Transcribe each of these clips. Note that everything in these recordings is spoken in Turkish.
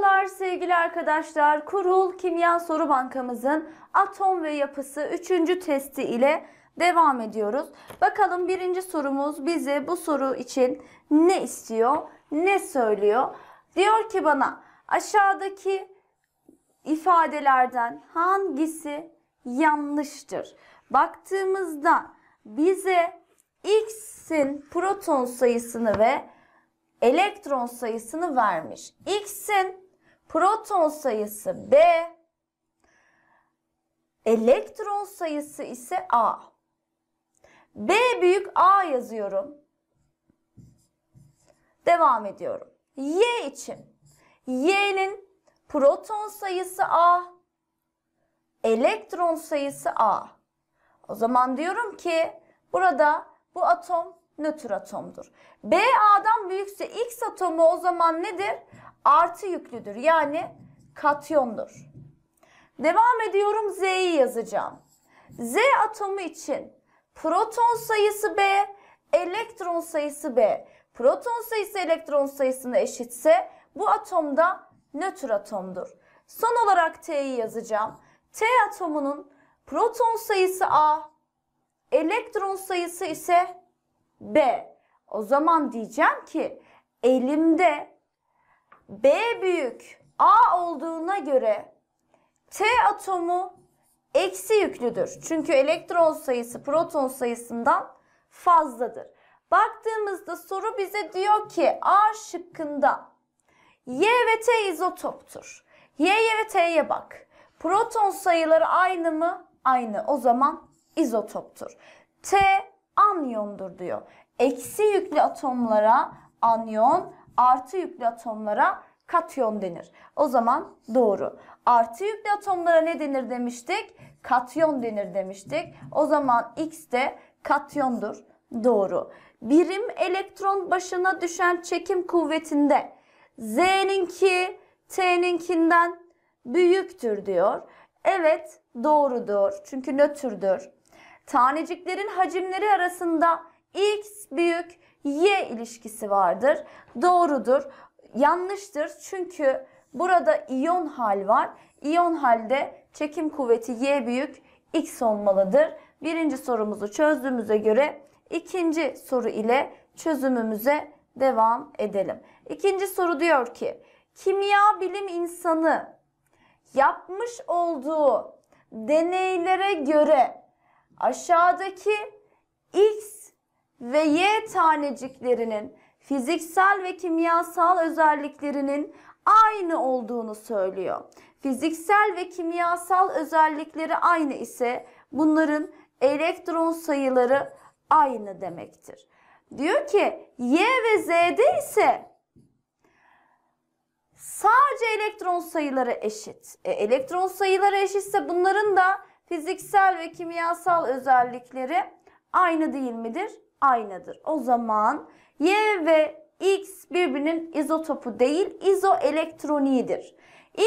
Merhabalar sevgili arkadaşlar. Kurul Kimya Soru Bankamızın atom ve yapısı 3. testi ile devam ediyoruz. Bakalım birinci sorumuz bize bu soru için ne istiyor, ne söylüyor? Diyor ki bana aşağıdaki ifadelerden hangisi yanlıştır? Baktığımızda bize x'in proton sayısını ve elektron sayısını vermiş. X'in Proton sayısı B. Elektron sayısı ise A. B büyük A yazıyorum. Devam ediyorum. Y için. Y'nin proton sayısı A. Elektron sayısı A. O zaman diyorum ki burada bu atom nötr atomdur. B A'dan büyükse X atomu o zaman nedir? artı yüklüdür. Yani katyondur. Devam ediyorum Z'yi yazacağım. Z atomu için proton sayısı B, elektron sayısı B. Proton sayısı elektron sayısına eşitse bu atomda nötr atomdur. Son olarak T'yi yazacağım. T atomunun proton sayısı A, elektron sayısı ise B. O zaman diyeceğim ki elimde B büyük A olduğuna göre T atomu eksi yüklüdür. Çünkü elektron sayısı proton sayısından fazladır. Baktığımızda soru bize diyor ki A şıkkında Y ve T izotoptur. Y'ye ve T'ye bak. Proton sayıları aynı mı? Aynı. O zaman izotoptur. T anyondur diyor. Eksi yüklü atomlara anyon artı yüklü atomlara katyon denir. O zaman doğru. Artı yüklü atomlara ne denir demiştik? Katyon denir demiştik. O zaman X de katyondur. Doğru. Birim elektron başına düşen çekim kuvvetinde Z'ninki T'ninkinden büyüktür diyor. Evet doğrudur. Çünkü nötrdür. Taneciklerin hacimleri arasında X büyük, Y ilişkisi vardır. Doğrudur. Yanlıştır çünkü burada iyon hal var. İyon halde çekim kuvveti Y büyük X olmalıdır. Birinci sorumuzu çözdüğümüze göre ikinci soru ile çözümümüze devam edelim. İkinci soru diyor ki kimya bilim insanı yapmış olduğu deneylere göre aşağıdaki X ve Y taneciklerinin fiziksel ve kimyasal özelliklerinin aynı olduğunu söylüyor. Fiziksel ve kimyasal özellikleri aynı ise bunların elektron sayıları aynı demektir. Diyor ki Y ve Z'de ise sadece elektron sayıları eşit. E, elektron sayıları eşitse bunların da fiziksel ve kimyasal özellikleri aynı değil midir? aynıdır. O zaman Y ve X birbirinin izotopu değil, izoelektroniğidir.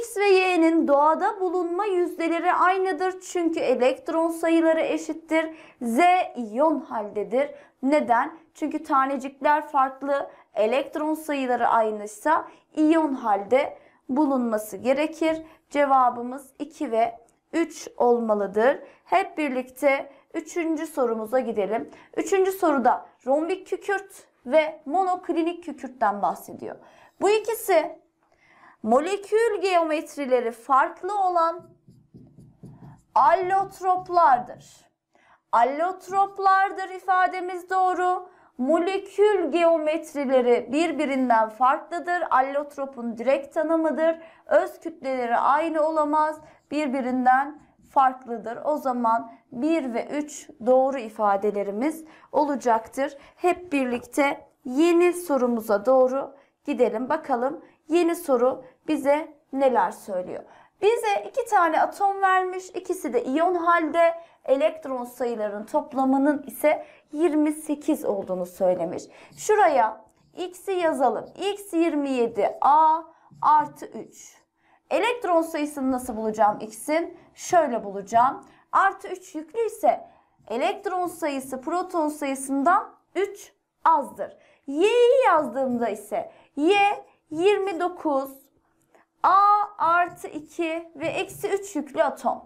X ve Y'nin doğada bulunma yüzdeleri aynıdır. Çünkü elektron sayıları eşittir. Z iyon haldedir. Neden? Çünkü tanecikler farklı, elektron sayıları aynıysa iyon halde bulunması gerekir. Cevabımız 2 ve 3 olmalıdır. Hep birlikte Üçüncü sorumuza gidelim. Üçüncü soruda rombik kükürt ve monoklinik kükürtten bahsediyor. Bu ikisi molekül geometrileri farklı olan allotroplardır. Allotroplardır ifademiz doğru. Molekül geometrileri birbirinden farklıdır. Allotropun direkt tanımıdır. Öz kütleleri aynı olamaz. Birbirinden farklıdır. O zaman 1 ve 3 doğru ifadelerimiz olacaktır. Hep birlikte yeni sorumuza doğru gidelim. Bakalım yeni soru bize neler söylüyor? Bize iki tane atom vermiş. ikisi de iyon halde. Elektron sayılarının toplamının ise 28 olduğunu söylemiş. Şuraya x'i yazalım. x 27 a artı 3. Elektron sayısını nasıl bulacağım x'in? Şöyle bulacağım. Artı 3 yüklü ise elektron sayısı proton sayısından 3 azdır. Y'yi yazdığımda ise Y 29 A artı 2 ve eksi 3 yüklü atom.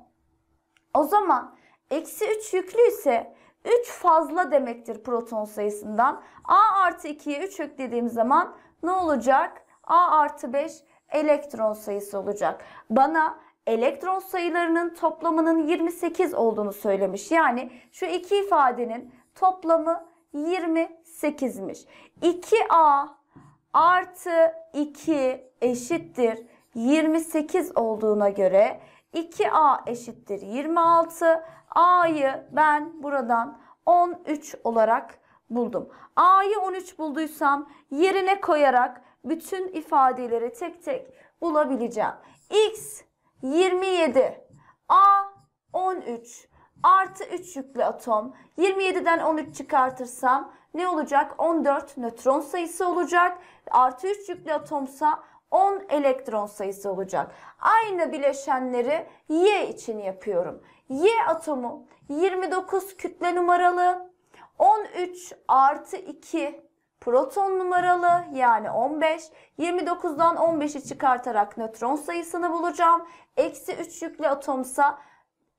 O zaman eksi 3 yüklü ise 3 fazla demektir proton sayısından. A artı 2'ye 3 eklediğim zaman ne olacak? A artı 5 elektron sayısı olacak. Bana elektron sayılarının toplamının 28 olduğunu söylemiş. Yani şu iki ifadenin toplamı 28'miş. 2A artı 2 eşittir 28 olduğuna göre 2A eşittir 26. A'yı ben buradan 13 olarak buldum. A'yı 13 bulduysam yerine koyarak bütün ifadeleri tek tek bulabileceğim. X 27, A 13, artı 3 yüklü atom. 27'den 13 çıkartırsam ne olacak? 14 nötron sayısı olacak. Artı 3 yüklü atomsa 10 elektron sayısı olacak. Aynı bileşenleri Y için yapıyorum. Y atomu 29 kütle numaralı 13 artı 2 Proton numaralı yani 15, 29'dan 15'i çıkartarak nötron sayısını bulacağım. Eksi 3 yüklü atomsa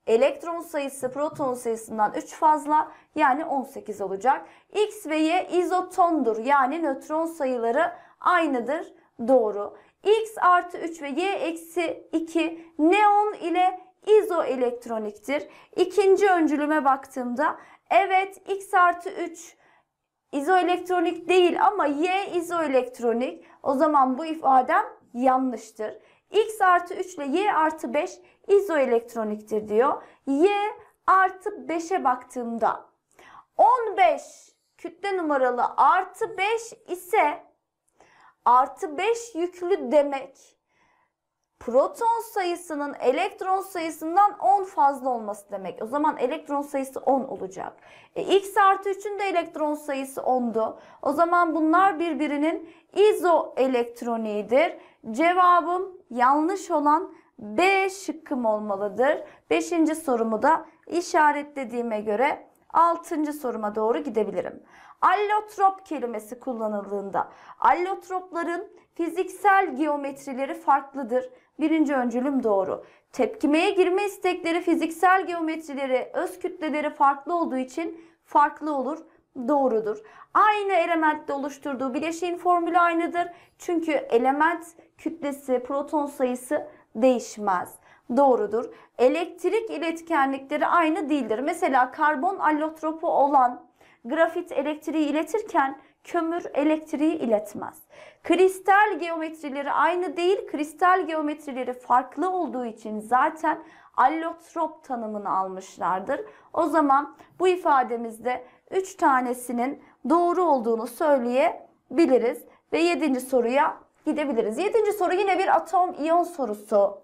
elektron sayısı proton sayısından 3 fazla yani 18 olacak. X ve Y izotondur yani nötron sayıları aynıdır doğru. X artı 3 ve Y eksi 2 neon ile izoelektroniktir. İkinci öncülüme baktığımda evet X artı 3 izoelektronik değil ama Y izoelektronik. O zaman bu ifadem yanlıştır. X artı 3 ile Y artı 5 izoelektroniktir diyor. Y artı 5'e baktığımda 15 kütle numaralı artı 5 ise artı 5 yüklü demek proton sayısının elektron sayısından 10 fazla olması demek. O zaman elektron sayısı 10 olacak. E, X artı 3'ün de elektron sayısı 10'du. O zaman bunlar birbirinin izoelektroniğidir. Cevabım yanlış olan B şıkkım olmalıdır. Beşinci sorumu da işaretlediğime göre altıncı soruma doğru gidebilirim. Allotrop kelimesi kullanıldığında allotropların fiziksel geometrileri farklıdır. Birinci öncülüm doğru. Tepkimeye girme istekleri fiziksel geometrileri, öz kütleleri farklı olduğu için farklı olur. Doğrudur. Aynı elementte oluşturduğu bileşiğin formülü aynıdır. Çünkü element kütlesi, proton sayısı değişmez. Doğrudur. Elektrik iletkenlikleri aynı değildir. Mesela karbon allotropu olan grafit elektriği iletirken kömür elektriği iletmez. Kristal geometrileri aynı değil, kristal geometrileri farklı olduğu için zaten allotrop tanımını almışlardır. O zaman bu ifademizde 3 tanesinin doğru olduğunu söyleyebiliriz ve 7. soruya gidebiliriz. 7. soru yine bir atom iyon sorusu.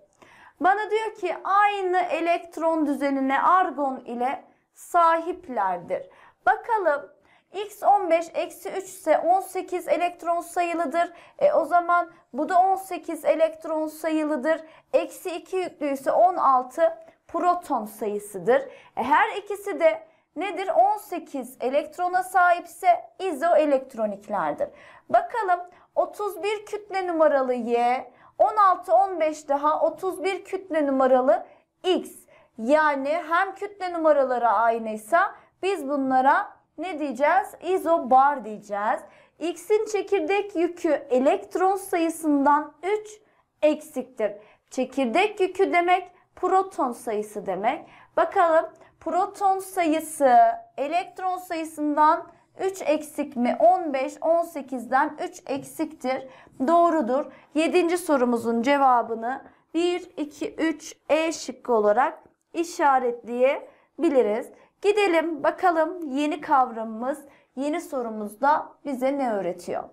Bana diyor ki aynı elektron düzenine argon ile sahiplerdir. Bakalım X15 eksi 3 ise 18 elektron sayılıdır. E, o zaman bu da 18 elektron sayılıdır. Eksi 2 yüklü ise 16 proton sayısıdır. E, her ikisi de nedir? 18 elektrona sahipse izoelektroniklerdir. Bakalım 31 kütle numaralı Y, 16, 15 daha 31 kütle numaralı X. Yani hem kütle numaraları aynıysa biz bunlara ne diyeceğiz? İzobar diyeceğiz. X'in çekirdek yükü elektron sayısından 3 eksiktir. Çekirdek yükü demek proton sayısı demek. Bakalım proton sayısı elektron sayısından 3 eksik mi? 15, 18'den 3 eksiktir. Doğrudur. 7. sorumuzun cevabını 1, 2, 3, E şıkkı olarak işaretleyebiliriz. Gidelim bakalım yeni kavramımız, yeni sorumuzda bize ne öğretiyor?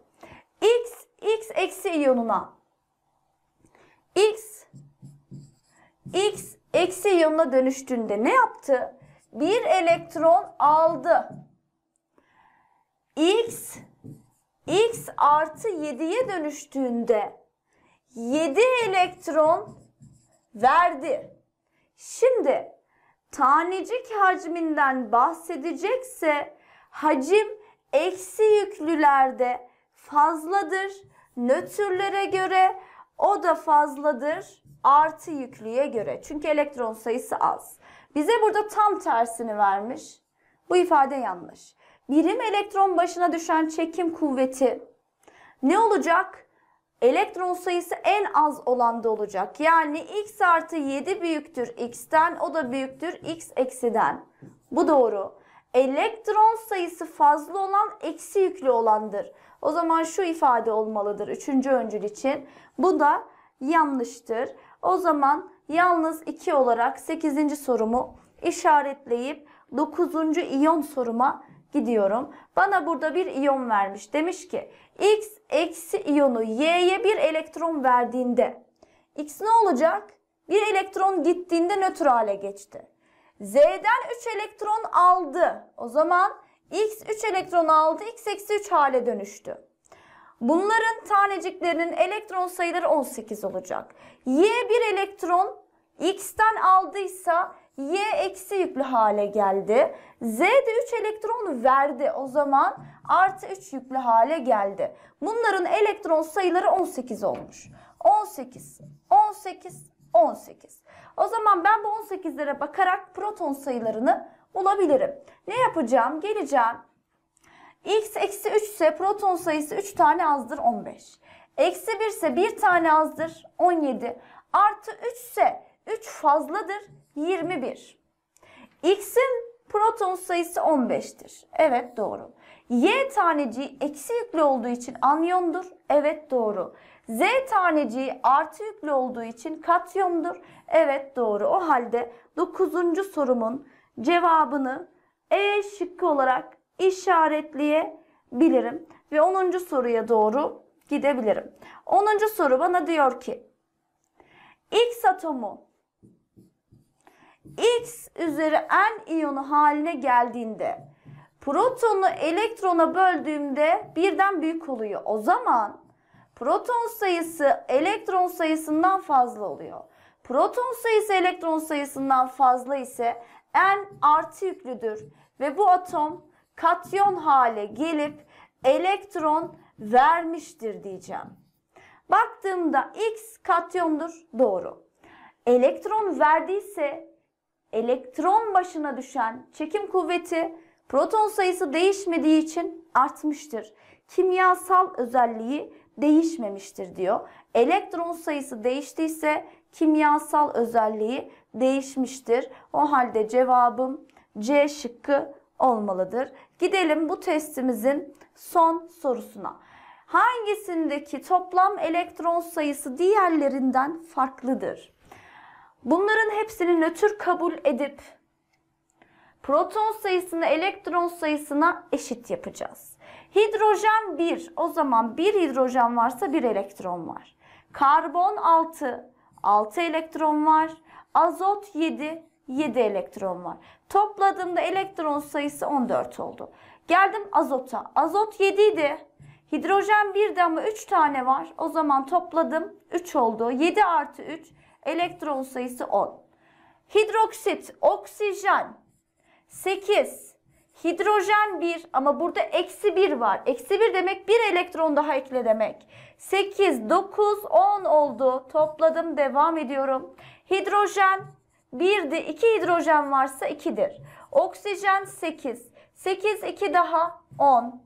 X, X eksi iyonuna. X, X eksi iyonuna dönüştüğünde ne yaptı? Bir elektron aldı. X, X artı 7'ye dönüştüğünde 7 elektron verdi. Şimdi tanecik hacminden bahsedecekse hacim eksi yüklülerde fazladır. Nötrlere göre o da fazladır artı yüklüye göre. Çünkü elektron sayısı az. Bize burada tam tersini vermiş. Bu ifade yanlış. Birim elektron başına düşen çekim kuvveti ne olacak? elektron sayısı en az olanda olacak. Yani x artı 7 büyüktür x'ten o da büyüktür x eksiden. Bu doğru. Elektron sayısı fazla olan eksi yüklü olandır. O zaman şu ifade olmalıdır üçüncü öncül için. Bu da yanlıştır. O zaman yalnız 2 olarak 8. sorumu işaretleyip 9. iyon soruma gidiyorum. Bana burada bir iyon vermiş. Demiş ki X eksi iyonu Y'ye bir elektron verdiğinde X ne olacak? Bir elektron gittiğinde nötr hale geçti. Z'den 3 elektron aldı. O zaman X 3 elektron aldı. X eksi 3 hale dönüştü. Bunların taneciklerinin elektron sayıları 18 olacak. Y bir elektron X'ten aldıysa Y eksi yüklü hale geldi. Z de 3 elektron verdi. O zaman artı 3 yüklü hale geldi. Bunların elektron sayıları 18 olmuş. 18, 18, 18. O zaman ben bu 18'lere bakarak proton sayılarını bulabilirim. Ne yapacağım? Geleceğim. X eksi 3 ise proton sayısı 3 tane azdır 15. Eksi 1 ise 1 tane azdır 17. Artı 3 ise 3 fazladır 21. X'in proton sayısı 15'tir. Evet doğru. Y taneciği eksi yüklü olduğu için anyondur. Evet doğru. Z taneciği artı yüklü olduğu için katyondur. Evet doğru. O halde 9. sorumun cevabını E şıkkı olarak işaretleyebilirim. Ve 10. soruya doğru gidebilirim. 10. soru bana diyor ki X atomu X üzeri N iyonu haline geldiğinde protonu elektrona böldüğümde birden büyük oluyor. O zaman proton sayısı elektron sayısından fazla oluyor. Proton sayısı elektron sayısından fazla ise N artı yüklüdür ve bu atom katyon hale gelip elektron vermiştir diyeceğim. Baktığımda X katyondur doğru. Elektron verdiyse elektron başına düşen çekim kuvveti proton sayısı değişmediği için artmıştır. Kimyasal özelliği değişmemiştir diyor. Elektron sayısı değiştiyse kimyasal özelliği değişmiştir. O halde cevabım C şıkkı olmalıdır. Gidelim bu testimizin son sorusuna. Hangisindeki toplam elektron sayısı diğerlerinden farklıdır? Bunların hepsini nötr kabul edip proton sayısını elektron sayısına eşit yapacağız. Hidrojen 1. O zaman 1 hidrojen varsa 1 elektron var. Karbon 6. 6 elektron var. Azot 7. 7 elektron var. Topladığımda elektron sayısı 14 oldu. Geldim azota. Azot 7 idi. Hidrojen 1'di ama 3 tane var. O zaman topladım 3 oldu. 7 artı 3 Elektron sayısı 10. Hidroksit, oksijen 8. Hidrojen 1 ama burada eksi 1 var. Eksi 1 demek bir elektron daha ekle demek. 8, 9, 10 oldu. Topladım devam ediyorum. Hidrojen 1'di. 2 hidrojen varsa 2'dir. Oksijen 8. 8, 2 daha 10.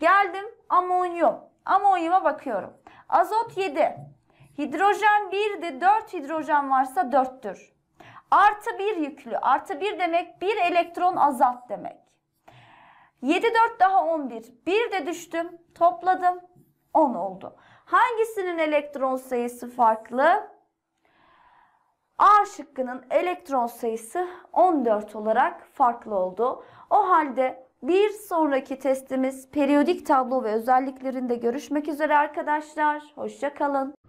Geldim amonyum. Amonyuma bakıyorum. Azot 7. Hidrojen de 4 hidrojen varsa 4'tür. Artı 1 yüklü. Artı 1 demek 1 elektron azalt demek. 7 4 daha 11. 1 de düştüm. Topladım. 10 oldu. Hangisinin elektron sayısı farklı? A şıkkının elektron sayısı 14 olarak farklı oldu. O halde bir sonraki testimiz periyodik tablo ve özelliklerinde görüşmek üzere arkadaşlar. Hoşçakalın.